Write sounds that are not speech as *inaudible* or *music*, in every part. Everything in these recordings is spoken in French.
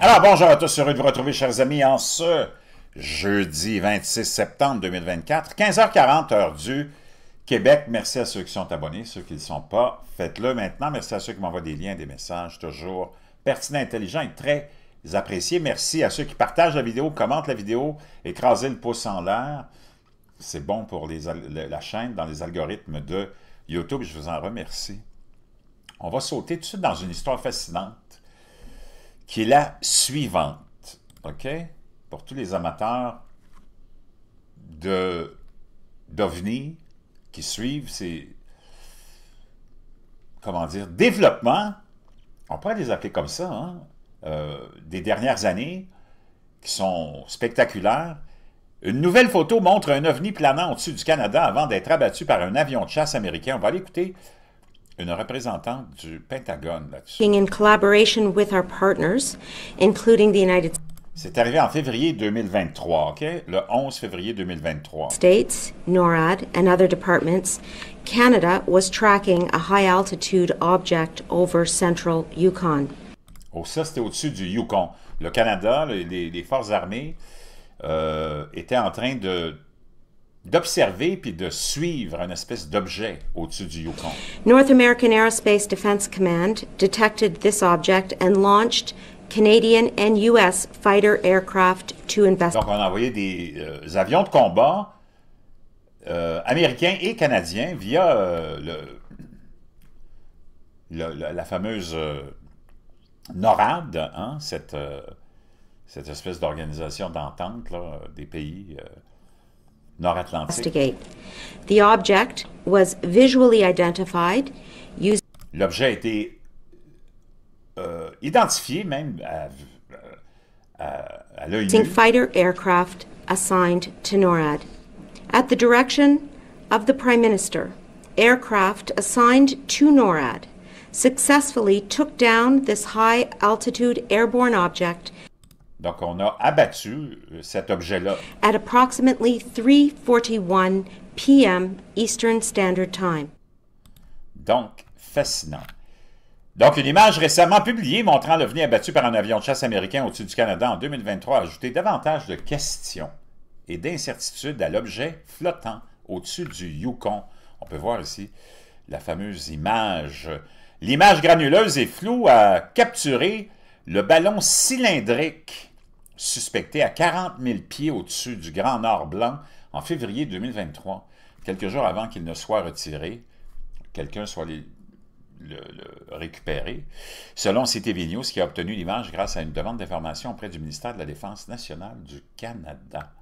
Alors bonjour à tous, heureux de vous retrouver chers amis en ce jeudi 26 septembre 2024, 15h40 heure du Québec. Merci à ceux qui sont abonnés, ceux qui ne le sont pas, faites-le maintenant. Merci à ceux qui m'envoient des liens, des messages, toujours pertinents, intelligents et très appréciés. Merci à ceux qui partagent la vidéo, commentent la vidéo, écrasez le pouce en l'air. C'est bon pour les, la chaîne dans les algorithmes de YouTube, je vous en remercie. On va sauter tout de suite dans une histoire fascinante qui est la suivante. OK? Pour tous les amateurs d'OVNI qui suivent ces, comment dire, développements, on pourrait les appeler comme ça, hein, euh, des dernières années, qui sont spectaculaires. Une nouvelle photo montre un ovni planant au-dessus du Canada avant d'être abattu par un avion de chasse américain. On va l'écouter une représentante du Pentagone là-dessus. C'est arrivé en février 2023, OK? Le 11 février 2023. States, NORAD and other departments, Canada was tracking a high altitude object over central Yukon. Oh, ça c'était au-dessus du Yukon. Le Canada, les, forces armées euh, étaient en train de d'observer puis de suivre un espèce d'objet au-dessus du Yukon. North American Aerospace Defense Command detected this object and launched Canadian and US fighter aircraft to investigate. Donc on a envoyé des euh, avions de combat euh, américains et canadiens via euh, le, la, la fameuse euh, NORAD, hein, cette, cette espèce d'organisation d'entente des pays nord-atlantique. The object was visually identified using L'objet a été euh, identifié même à, à, à l'œil nu. fighter aircraft assigned to NORAD. At the direction of the Prime Minister, aircraft assigned to NORAD successfully took down this high altitude airborne object Donc, on a abattu euh, cet objet-là. At approximately 3:41 p.m. Eastern Standard Time. Donc, fascinant. Donc, une image récemment publiée montrant l'OVNI abattu par un avion de chasse américain au-dessus du Canada en 2023 a ajouté davantage de questions et d'incertitudes à l'objet flottant au-dessus du Yukon. On peut voir ici la fameuse image. L'image granuleuse et floue a capturé le ballon cylindrique suspecté à 40 000 pieds au-dessus du Grand Nord Blanc en février 2023, quelques jours avant qu'il ne soit retiré, quelqu'un soit le, récupéré, selon CTV News qui a obtenu l'image grâce à une demande d'information auprès du ministère de la Défense nationale du Canada.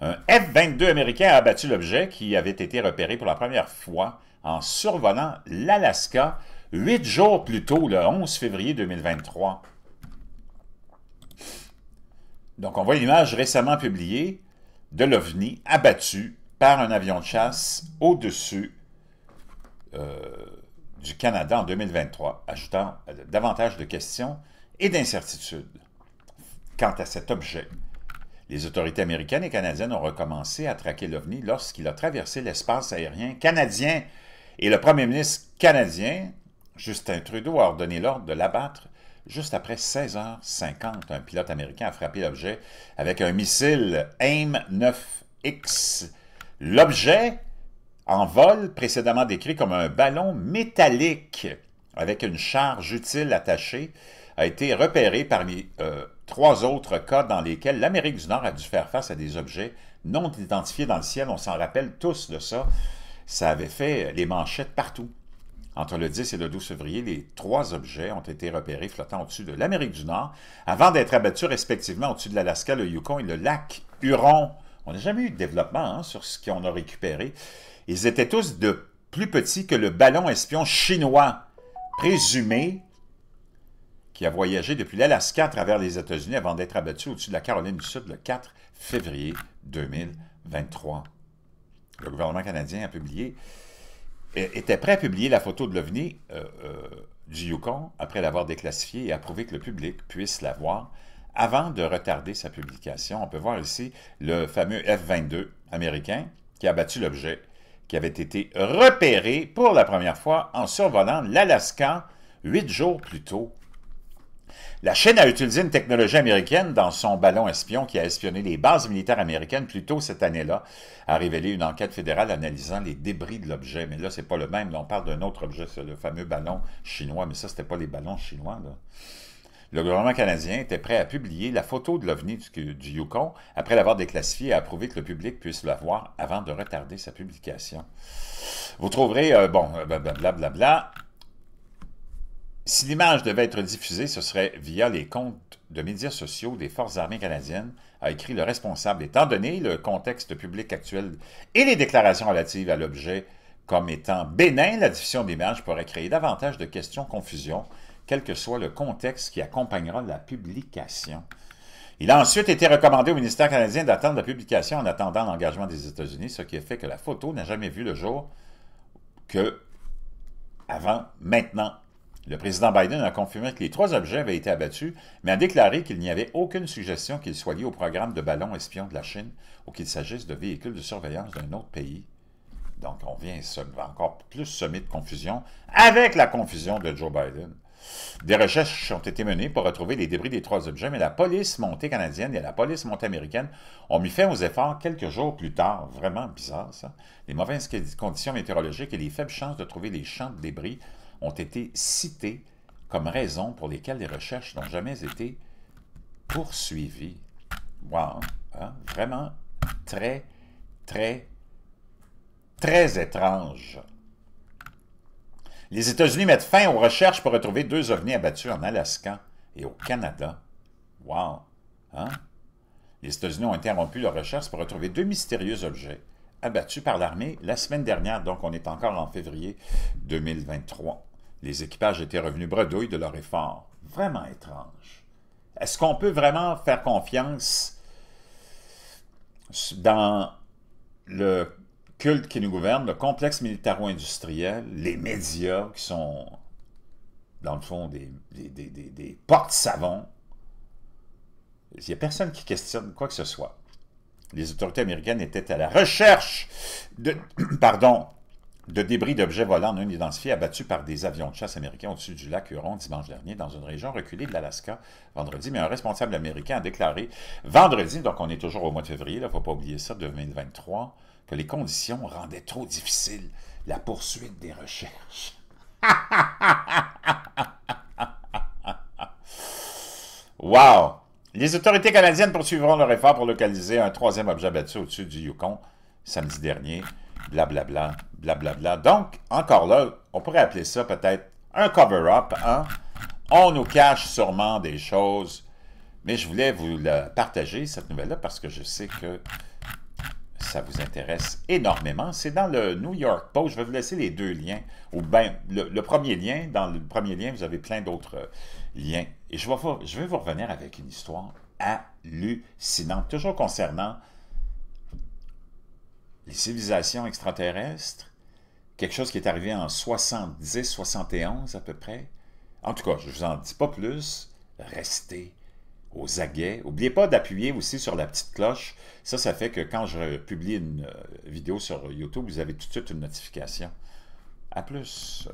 Un F-22 américain a abattu l'objet qui avait été repéré pour la première fois en survolant l'Alaska huit jours plus tôt, le 11 février 2023. Donc, on voit une image récemment publiée de l'OVNI abattu par un avion de chasse au-dessus euh, du Canada en 2023, ajoutant euh, davantage de questions et d'incertitudes quant à cet objet. Les autorités américaines et canadiennes ont recommencé à traquer l'OVNI lorsqu'il a traversé l'espace aérien canadien et le premier ministre canadien, Justin Trudeau, a ordonné l'ordre de l'abattre Juste après 16h50, un pilote américain a frappé l'objet avec un missile AIM-9X. L'objet, en vol, précédemment décrit comme un ballon métallique avec une charge utile attachée, a été repéré parmi euh, trois autres cas dans lesquels l'Amérique du Nord a dû faire face à des objets non identifiés dans le ciel. On s'en rappelle tous de ça. Ça avait fait les manchettes partout. Entre le 10 et le 12 février, les trois objets ont été repérés flottant au-dessus de l'Amérique du Nord avant d'être abattus respectivement au-dessus de l'Alaska, le Yukon et le lac Huron. On n'a jamais eu de développement hein, sur ce qu'on a récupéré. Ils étaient tous de plus petits que le ballon espion chinois, présumé qui a voyagé depuis l'Alaska à travers les États-Unis avant d'être abattu au-dessus de la Caroline du Sud le 4 février 2023. Le gouvernement canadien a publié était prêt à publier la photo de l'OVNI euh, euh, du Yukon après l'avoir déclassifiée et approuvé que le public puisse la voir avant de retarder sa publication. On peut voir ici le fameux F-22 américain qui a battu l'objet qui avait été repéré pour la première fois en survolant l'Alaska huit jours plus tôt. La Chine a utilisé une technologie américaine dans son ballon espion qui a espionné les bases militaires américaines plus tôt cette année-là, a révélé une enquête fédérale analysant les débris de l'objet. Mais là, c'est pas le même. Là, on parle d'un autre objet, c'est le fameux ballon chinois. Mais ça, c'était pas les ballons chinois. Le gouvernement canadien était prêt à publier la photo de l'OVNI du, Yukon après l'avoir déclassifiée et approuvé que le public puisse la voir avant de retarder sa publication. Vous trouverez, euh, bon, euh, blablabla, si l'image devait être diffusée, ce serait via les comptes de médias sociaux des Forces armées canadiennes, a écrit le responsable, étant donné le contexte public actuel et les déclarations relatives à l'objet comme étant bénin, la diffusion d'images pourrait créer davantage de questions, confusion, quel que soit le contexte qui accompagnera la publication. Il a ensuite été recommandé au ministère canadien d'attendre la publication en attendant l'engagement des États-Unis, ce qui a fait que la photo n'a jamais vu le jour que avant maintenant le président Biden a confirmé que les trois objets avaient été abattus, mais a déclaré qu'il n'y avait aucune suggestion qu'ils soient liés au programme de ballons espions de la Chine ou qu'il s'agisse de véhicules de surveillance d'un autre pays. Donc, on vient encore plus semer de confusion avec la confusion de Joe Biden. Des recherches ont été menées pour retrouver les débris des trois objets, mais la police montée canadienne et la police montée américaine ont mis fin aux efforts quelques jours plus tard. Vraiment bizarre, ça. Les mauvaises conditions météorologiques et les faibles chances de trouver les champs de débris ont été cités comme raisons pour lesquelles les recherches n'ont jamais été poursuivies. Wow! Hein? Vraiment très, très, très étrange. Les États-Unis mettent fin aux recherches pour retrouver deux ovnis abattus en Alaska et au Canada. Wow! Hein? Les États-Unis ont interrompu leurs recherches pour retrouver deux mystérieux objets abattus par l'armée la semaine dernière, donc on est encore en février 2023. Les équipages étaient revenus bredouilles de leur effort. Vraiment étrange. Est-ce qu'on peut vraiment faire confiance dans le culte qui nous gouverne, le complexe militaro-industriel, les médias qui sont, dans le fond, des, des, des portes-savons? Il n'y a personne qui questionne quoi que ce soit les autorités américaines étaient à la recherche de, *clears throat* pardon, de débris d'objets volants non identifiés abattus par des avions de chasse américains au-dessus du lac Huron dimanche dernier dans une région reculée de l'Alaska vendredi, mais un responsable américain a déclaré vendredi, donc on est toujours au mois de février, il ne faut pas oublier ça, 2023, que les conditions rendaient trop difficile la poursuite des recherches. *laughs* waouh les autorités canadiennes poursuivront leur effort pour localiser un troisième objet battu au-dessus du Yukon samedi dernier. Blablabla, blablabla. Bla, bla. Donc, encore là, on pourrait appeler ça peut-être un cover-up. Hein? On nous cache sûrement des choses. Mais je voulais vous la partager, cette nouvelle-là, parce que je sais que ça vous intéresse énormément. C'est dans le New York Post. Je vais vous laisser les deux liens. Ou ben, le, premier lien, dans le premier lien, vous avez plein d'autres liens. Et je vais, je vais vous revenir avec une histoire hallucinante, toujours concernant les civilisations extraterrestres, quelque chose qui est arrivé en 70-71 à peu près. En tout cas, je ne vous en dis pas plus. Restez aux aguets. N'oubliez pas d'appuyer aussi sur la petite cloche. Ça, ça fait que quand je publie une euh, vidéo sur YouTube, vous avez tout de suite une notification. À plus!